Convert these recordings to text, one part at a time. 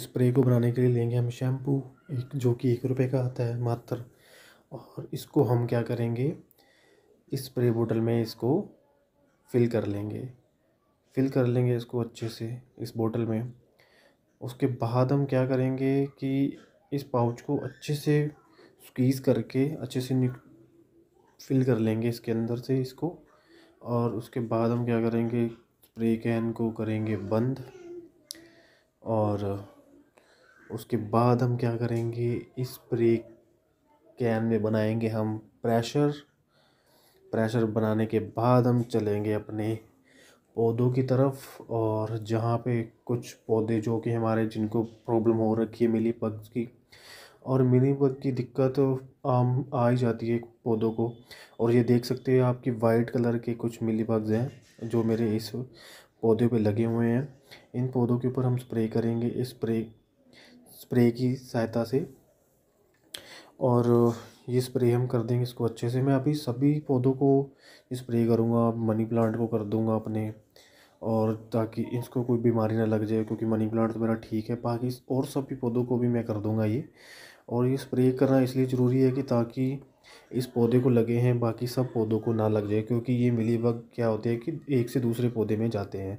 spray को बनाने के लिए लेंगे हम शैम्पू एक जो कि एक रुपये का आता है मात्र और इसको हम क्या करेंगे स्प्रे बोतल में इसको फिल कर लेंगे फिल कर लेंगे इसको अच्छे से इस बोतल में उसके बाद हम क्या करेंगे कि इस पाउच को अच्छे से स्क्वीज़ करके अच्छे से फिल कर लेंगे इसके अंदर से इसको और उसके बाद हम क्या करेंगे स्प्रे कैन को करेंगे बंद और उसके बाद हम क्या करेंगे इस कैन में बनाएंगे हम प्रेशर प्रेशर बनाने के बाद हम चलेंगे अपने पौधों की तरफ और जहाँ पे कुछ पौधे जो कि हमारे जिनको प्रॉब्लम हो रखी है मिली पग की और मिली पग की दिक्कत आम आ ही जाती है पौधों को और ये देख सकते हैं आपकी वाइट कलर के कुछ मिली पग्स हैं जो मेरे इस पौधे पे लगे हुए हैं इन पौधों के ऊपर हम स्प्रे करेंगे स्प्रे स्प्रे की सहायता से और ये स्प्रे हम कर देंगे इसको अच्छे से मैं अभी सभी पौधों को स्प्रे करूँगा मनी प्लांट को कर दूँगा अपने और ताकि इसको कोई बीमारी ना लग जाए क्योंकि मनी प्लांट तो मेरा ठीक है बाकी और सभी पौधों को भी मैं कर दूँगा ये और ये स्प्रे करना इसलिए ज़रूरी है कि ताकि इस पौधे को लगे हैं बाकी सब पौधों को ना लग जाए क्योंकि ये मिली बग क्या होते हैं कि एक से दूसरे पौधे में जाते हैं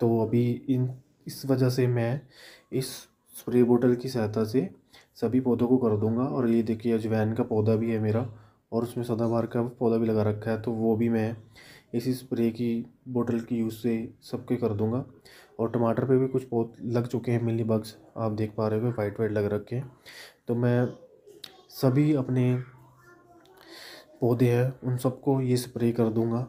तो अभी इन इस वजह से मैं इस स्प्रे बोतल की सहायता से सभी पौधों को कर दूँगा और ये देखिए अजवैन का पौधा भी है मेरा और उसमें सदाबहार का पौधा भी लगा रखा है तो वो भी मैं इसी स्प्रे की बोतल की यूज़ से सबके कर दूँगा और टमाटर पे भी कुछ बहुत लग चुके हैं मिली बग्स आप देख पा रहे हो वाइट वाइट लग रखे हैं तो मैं सभी अपने पौधे हैं उन सबको ये स्प्रे कर दूँगा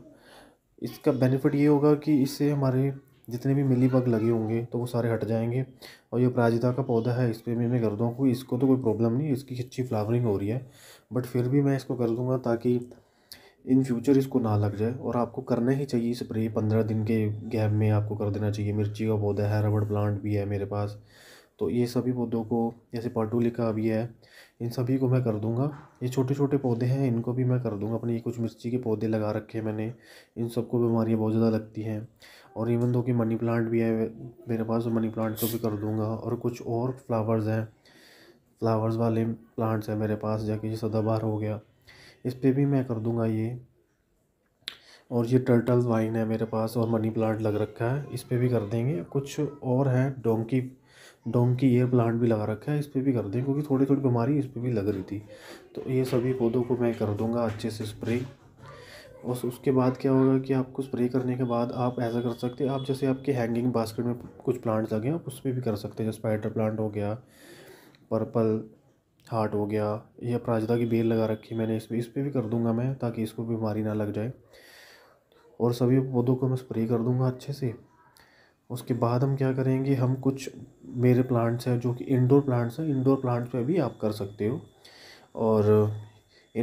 इसका बेनिफिट ये होगा कि इससे हमारे जितने भी मिली बग लगे होंगे तो वो सारे हट जाएंगे और ये अपराजिता का पौधा है इस पर भी मैं कर दूँ कोई इसको तो कोई प्रॉब्लम नहीं इसकी अच्छी फ्लावरिंग हो रही है बट फिर भी मैं इसको कर दूँगा ताकि इन फ्यूचर इसको ना लग जाए और आपको करना ही चाहिए स्प्रे पंद्रह दिन के गैप में आपको कर देना चाहिए मिर्ची का पौधा है रबड़ प्लांट भी है मेरे पास तो ये सभी पौधों को जैसे का भी है इन सभी को मैं कर दूँगा ये छोटे छोटे पौधे हैं इनको भी मैं कर दूँगा अपने ये कुछ मिर्ची के पौधे लगा रखे हैं मैंने इन सबको बीमारियाँ बहुत ज़्यादा लगती हैं और इवन दो कि मनी प्लांट भी है मेरे पास मनी प्लांट को भी कर दूँगा और कुछ और फ्लावर्स हैं फ्लावर्स वाले प्लांट्स हैं मेरे पास जाके ये सदाबहार हो गया इस पर भी मैं कर दूँगा ये और ये टर्टल वाइन है मेरे पास और मनी प्लांट लग रखा है इस पर भी कर देंगे कुछ और हैं डोंकी डोंग की एयर प्लांट भी लगा रखा है इस पर भी कर दें क्योंकि थोड़ी थोड़ी बीमारी इस पर भी लग रही थी तो ये सभी पौधों को मैं कर दूंगा अच्छे से स्प्रे और उसके बाद क्या होगा कि आपको स्प्रे करने के बाद आप ऐसा कर सकते हैं आप जैसे आपके हैंगिंग बास्केट में कुछ प्लांट्स लगे हैं आप उस पर भी कर सकते हैं जैसे स्पाइडर प्लांट हो गया पर्पल हार्ट हो गया या प्राजदा की बेल लगा रखी मैंने इस पर इस पर भी कर दूंगा मैं ताकि इसको बीमारी ना लग जाए और सभी पौधों को मैं स्प्रे कर दूंगा अच्छे से उसके बाद हम क्या करेंगे हम कुछ मेरे प्लांट्स हैं जो कि इंडोर प्लांट्स हैं इंडोर प्लांट्स पे भी आप कर सकते हो और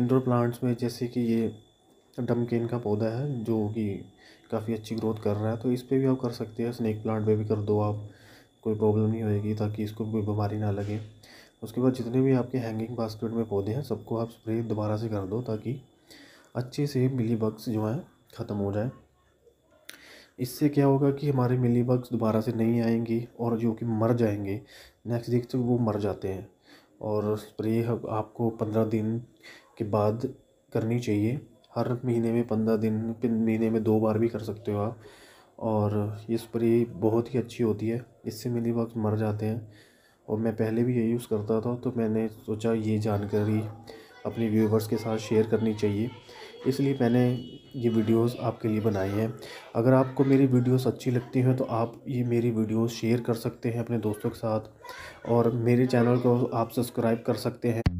इंडोर प्लांट्स में जैसे कि ये डमकेन का पौधा है जो कि काफ़ी अच्छी ग्रोथ कर रहा है तो इस पर भी आप कर सकते हैं स्नैक प्लांट पे भी कर दो आप कोई प्रॉब्लम नहीं होएगी ताकि इसको कोई बीमारी ना लगे उसके बाद जितने भी आपके हैंगिंग बास्केट में पौधे हैं सबको आप स्प्रे दोबारा से कर दो ताकि अच्छे से मिली बग्स जो हैं ख़त्म हो जाए इससे क्या होगा कि हमारे मिली बग्स दोबारा से नहीं आएंगे और जो कि मर जाएंगे नेक्स्ट वीक से वो मर जाते हैं और स्प्रे आपको पंद्रह दिन के बाद करनी चाहिए हर महीने में पंद्रह दिन महीने में दो बार भी कर सकते हो आप और ये स्प्रे बहुत ही अच्छी होती है इससे मिली बग्स मर जाते हैं और मैं पहले भी ये यूज़ करता था तो मैंने सोचा ये जानकारी अपने व्यूवर्स के साथ शेयर करनी चाहिए इसलिए मैंने ये वीडियोस आपके लिए बनाई हैं अगर आपको मेरी वीडियोस अच्छी लगती हैं तो आप ये मेरी वीडियोस शेयर कर सकते हैं अपने दोस्तों के साथ और मेरे चैनल को आप सब्सक्राइब कर सकते हैं